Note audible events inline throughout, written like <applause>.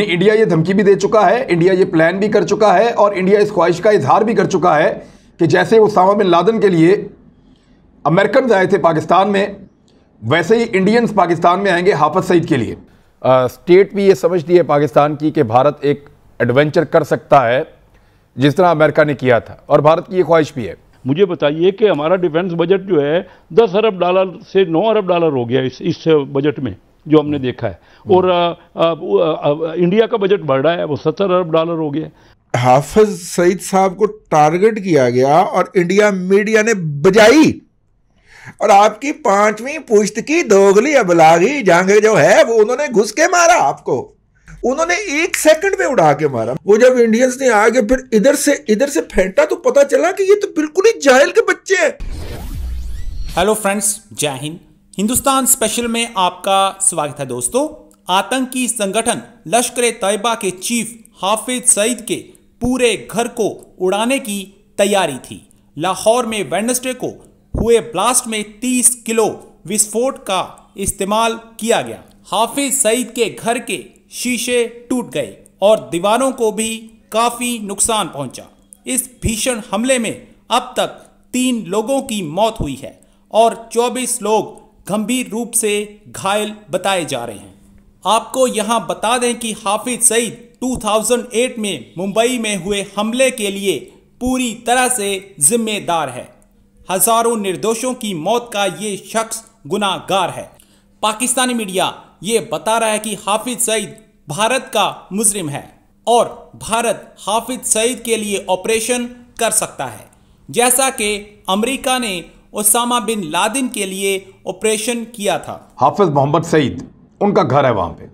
India ये धमकी भी दे चुका है इंडिया ये प्लान भी कर चुका है और इंडिया इस ख्वाहिश का इजहार भी कर चुका है कि जैसे सामा बिन लादन के लिए अमेरिकन आए थे पाकिस्तान में वैसे ही इंडियंस पाकिस्तान में आएंगे हाफज सईद के लिए आ, स्टेट भी ये समझती है पाकिस्तान की कि भारत एक एडवेंचर कर सकता है जिस तरह अमेरिका ने किया था और भारत की ये ख्वाहिश भी है मुझे बताइए कि हमारा डिफेंस बजट जो है दस अरब डॉलर से नौ अरब डॉलर हो गया इस इस बजट में जो हमने हम्म। देखा है और आ, आ, आ, आ, आ, आ, आ, इंडिया का बजट बढ़ रहा है वो सत्तर अरब डॉलर हो गया हाफिज सईद साहब को टारगेट किया गया और इंडिया मीडिया ने बजाई और आपकी पांचवी पुश्त की दोगली अबलागी जांगे जो है वो उन्होंने घुस के मारा आपको उन्होंने एक सेकंड में उड़ा के मारा वो जब इंडियंस ने आगे फिर इधर से इधर से फेंटा तो पता चला कि ये तो बिल्कुल ही जाहिल के बच्चे हैं हेलो फ्रेंड्स जय हिंद हिंदुस्तान स्पेशल में आपका स्वागत है दोस्तों आतंकी संगठन लश्कर तैयबा के चीफ हाफिज सईद के पूरे घर को उड़ाने की तैयारी थी लाहौर में वेडनेसडे को हुए ब्लास्ट में 30 किलो विस्फोट का इस्तेमाल किया गया हाफिज सईद के घर के शीशे टूट गए और दीवारों को भी काफ़ी नुकसान पहुंचा इस भीषण हमले में अब तक तीन लोगों की मौत हुई है और 24 लोग गंभीर रूप से घायल बताए जा रहे हैं आपको यहां बता दें कि हाफिज सईद 2008 में मुंबई में हुए हमले के लिए पूरी तरह से जिम्मेदार है हजारों निर्दोषों की मौत का ये शख्स गुनागार है पाकिस्तानी मीडिया ये बता रहा है कि हाफिज सईद भारत का मुजरिम है और भारत हाफिज सईद के लिए ऑपरेशन कर सकता है जैसा कि अमेरिका ने ओसामा बिन लादिन के लिए ऑपरेशन किया था हाफिज मोहम्मद सईद उनका घर है वहाँ पर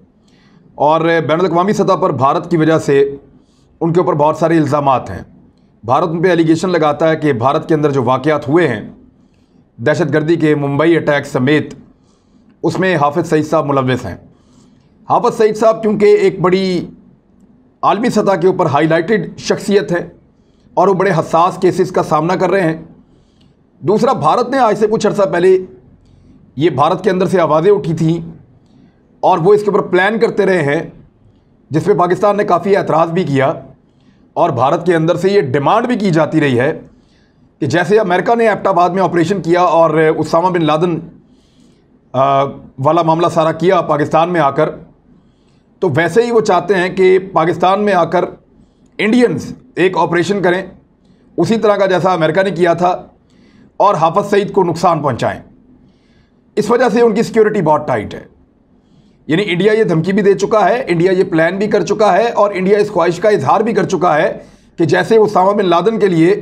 और बैन अवी सतह पर भारत की वजह से उनके ऊपर बहुत सारे इल्ज़ाम हैं भारत उन पर एलिगेशन लगाता है कि भारत के अंदर जो वाक़ात हुए हैं दहशत गर्दी के मुंबई अटैक समेत उसमें हाफिज सईद साहब मुलवस हैं हाफिज सईद साहब क्योंकि एक बड़ी आलमी सतह के ऊपर हाईलाइटेड शख्सियत है और वो बड़े हसास केसेस का सामना कर रहे हैं दूसरा भारत ने आज से कुछ अर्सा पहले ये भारत के अंदर से आवाज़ें उठी थी और वो इसके ऊपर प्लान करते रहे हैं जिस पर पाकिस्तान ने काफ़ी एतराज़ भी किया और भारत के अंदर से ये डिमांड भी की जाती रही है कि जैसे अमेरिका ने एप्टाबाद में ऑपरेशन किया और उसामा बिन लादन वाला मामला सारा किया पाकिस्तान में आकर तो वैसे ही वो चाहते हैं कि पाकिस्तान में आकर इंडियंस एक ऑपरेशन करें उसी तरह का जैसा अमेरिका ने किया था और हाफज सईद को नुकसान पहुंचाएं इस वजह से उनकी सिक्योरिटी बहुत टाइट है यानी इंडिया ये धमकी भी दे चुका है इंडिया ये प्लान भी कर चुका है और इंडिया इस ख्वाहिश का इजहार भी कर चुका है कि जैसे उसामा बिन लादन के लिए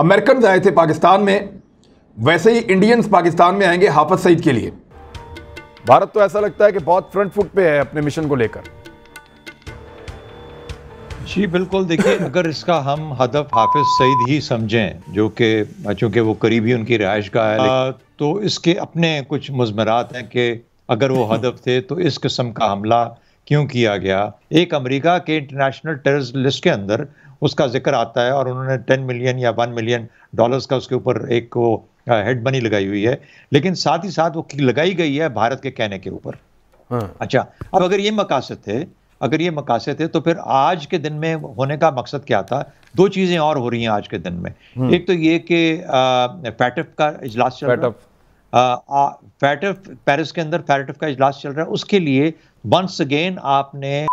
अमेरिकन आए थे पाकिस्तान में वैसे ही इंडियंस पाकिस्तान में आएंगे हाफज सईद के लिए भारत तो ऐसा लगता है कि बहुत फ्रंट फुट पे है अपने मिशन को लेकर जी बिल्कुल देखिए अगर इसका हम हदफ हाफिज सईद ही समझें जो कि चूंकि वो करीबी उनकी रिहाइश का है आ, हाँ। तो इसके अपने कुछ मजमरात हैं कि अगर वो <laughs> हदफ थे तो इस किस्म का हमला क्यों किया गया एक अमेरिका के इंटरनेशनल टेरर लिस्ट के अंदर उसका जिक्र आता है और उन्होंने टेन मिलियन या वन मिलियन डॉलर्स का उसके ऊपर एक वो हेड बनी लगाई हुई है लेकिन साथ ही साथ वो लगाई गई है भारत के कहने के ऊपर हाँ। अच्छा अब अगर ये मकासद थे अगर ये मकासद थे तो फिर आज के दिन में होने का मकसद क्या था दो चीज़ें और हो रही हैं आज के दिन में हम्म। एक तो ये कि फैटफ का इजलास चल रहा है फैटफ पेरिस के अंदर फैटफ का इजलास चल रहा है उसके लिए वंस अगेन आपने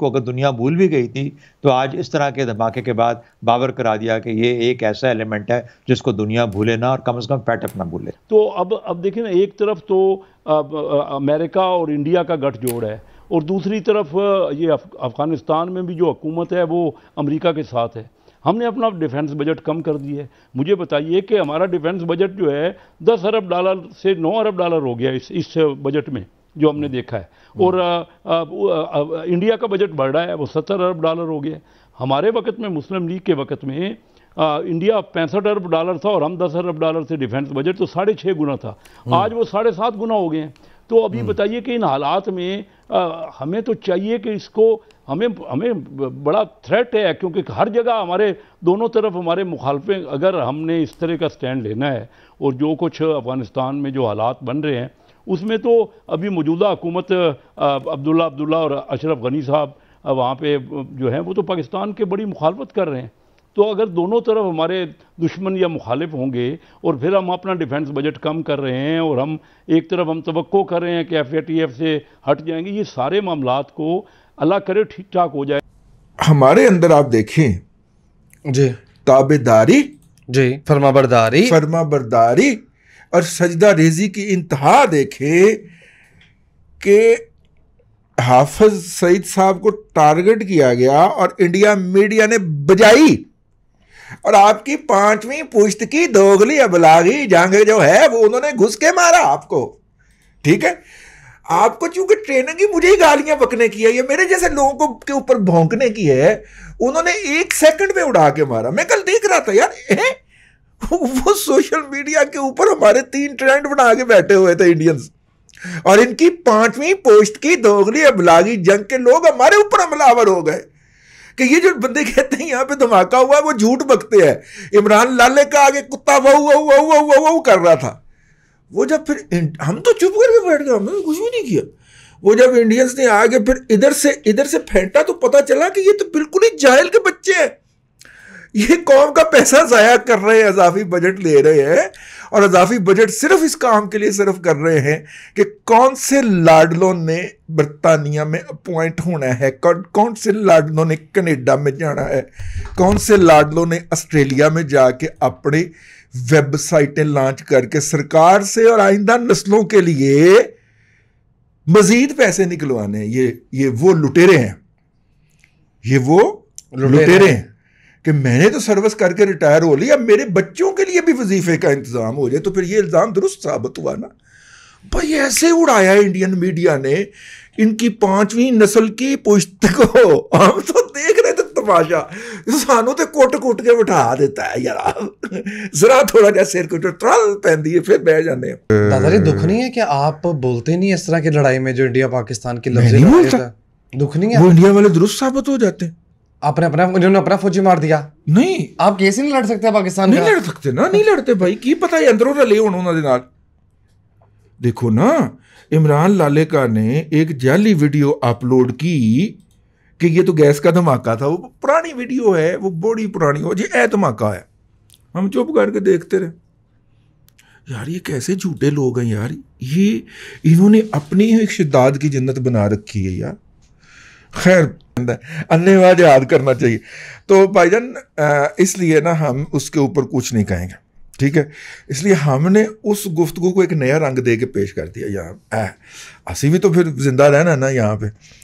को अगर दुनिया भूल भी गई थी तो आज इस तरह के धमाके के बाद बावर करा दिया कि ये एक ऐसा एलिमेंट है जिसको दुनिया भूले ना और कम से कम पैटअप ना भूले तो अब अब देखिए ना एक तरफ तो अब, अमेरिका और इंडिया का गठजोड़ है और दूसरी तरफ ये अफ़गानिस्तान में भी जो हकूमत है वो अमेरिका के साथ है हमने अपना डिफेंस बजट कम कर दिया है मुझे बताइए कि हमारा डिफेंस बजट जो है दस अरब डॉलर से नौ अरब डॉलर हो गया इस इस बजट में जो हमने देखा है हम्म। और आ, आ, आ, इंडिया का बजट बढ़ रहा है वो सत्तर अरब डॉलर हो गया हमारे वक्त में मुस्लिम लीग के वक्त में आ, इंडिया पैंसठ अरब डॉलर था और हम दस अरब डॉलर से डिफेंस बजट तो साढ़े छः गुना था हम्म। आज वो साढ़े सात गुना हो गए हैं तो अभी हम्म। बताइए कि इन हालात में आ, हमें तो चाहिए कि इसको हमें हमें बड़ा थ्रेट है क्योंकि हर जगह हमारे दोनों तरफ हमारे मुखालफे अगर हमने इस तरह का स्टैंड लेना है और जो कुछ अफगानिस्तान में जो हालात बन रहे हैं उसमें तो अभी मौजूदा हुकूमत अब्दुल्ला अब्दुल्ला और अशरफ गनी साहब वहाँ पे जो हैं वो तो पाकिस्तान के बड़ी मुखालफत कर रहे हैं तो अगर दोनों तरफ हमारे दुश्मन या मुखालिफ होंगे और फिर हम अपना डिफेंस बजट कम कर रहे हैं और हम एक तरफ हम तो कर रहे हैं कि एफ ए टी एफ से हट जाएंगे ये सारे मामला को अल्लाह करे ठीक ठाक हो जाए हमारे अंदर आप देखें जी ताबेदारी जी फर्मा बरदारी और सजदा रेजी की इंतहा देखें कि हाफज सईद साहब को टारगेट किया गया और इंडिया मीडिया ने बजाई और आपकी पांचवी पुश्त की दोगली अबलागी जांगे जो है वो उन्होंने घुस के मारा आपको ठीक है आपको चूंकि ट्रेनिंग ही मुझे ही गालियां बकने की है ये मेरे जैसे लोगों को के ऊपर भौंकने की है उन्होंने एक सेकंड में उड़ा के मारा मैं कल देख रहा था यार ए? वो सोशल मीडिया के ऊपर हमारे तीन ट्रेंड बना के बैठे हुए थे इंडियंस और इनकी पांचवी पोस्ट की दोगली अबलागी जंग के लोग हमारे ऊपर हमलावर हो गए कि ये जो बंदे कहते हैं यहाँ पे धमाका हुआ है वो झूठ बकते हैं इमरान लाले का आगे कुत्ता वह वह वह वह वह कर रहा था वो जब फिर हम तो चुप करके बैठ गए हमने कुछ भी नहीं किया वो जब इंडियंस ने आगे फिर इधर से इधर से फेंटा तो पता चला कि ये तो बिल्कुल ही जाहिल के बच्चे हैं ये कौम का पैसा ज़ाया कर रहे हैं अजाफी बजट ले रहे हैं और अजाफी बजट सिर्फ इस काम के लिए सिर्फ कर रहे हैं कि कौन से लाडलों ने बरतानिया में अपॉइंट होना है कौन कौन से लाडलों ने कनेडा में जाना है कौन से लाडलों ने ऑस्ट्रेलिया में जाके अपने वेबसाइटें लॉन्च करके सरकार से और आइंदा नस्लों के लिए मजीद पैसे निकलवाने ये ये वो लुटेरे हैं ये वो लुटेरे हैं कि मैंने तो सर्विस करके रिटायर हो लिया मेरे बच्चों के लिए भी वजीफे का इंतज़ाम हो जाए तो फिर ये इल्ज़ाम दुरुस्त साबित हुआ ना भाई ऐसे उड़ाया इंडियन मीडिया ने इनकी पांचवी नस्ल की पुश्त को हम तो देख रहे थे तमाशा सानू तो कुट कुट के बिठा देता है यार जरा थोड़ा जा सिर कुट ट्रल पैंदी है फिर बह जाने दादा जी दुख नहीं है कि आप बोलते नहीं इस तरह की लड़ाई में जो इंडिया पाकिस्तान की लड़ाई दुख नहीं है इंडिया वाले दुरुस्त साबित हो जाते हैं आपने अपना इन्होंने अपना फौजी मार दिया नहीं आप केस ही नहीं लड़ सकते पाकिस्तान नहीं ਲੜ ਸਕਦੇ ਨਾ ਨਹੀਂ ਲੜਦੇ ਭਾਈ ਕੀ ਪਤਾ ਇਹ ਅੰਦਰੋਂ ਰਲੇ ਹੋਣ ਉਹਨਾਂ देखो ना इमरान लालेका ने एक जाली वीडियो अपलोड की कि ये तो गैस का धमाका था वो पुरानी वीडियो है वो बड़ी पुरानी हो जी ए धमाका है हम चुप करके देखते रहे यार ये कैसे झूठे लोग हैं यार ये इन्होंने अपनी ही एक शिद्दात की जन्नत बना रखी है यार खैर अन्यवाद याद करना चाहिए तो भाईजान इसलिए ना हम उसके ऊपर कुछ नहीं कहेंगे ठीक है इसलिए हमने उस गुफ्तगु को एक नया रंग दे के पेश कर दिया यहाँ असी भी तो फिर जिंदा रहना ना यहाँ पे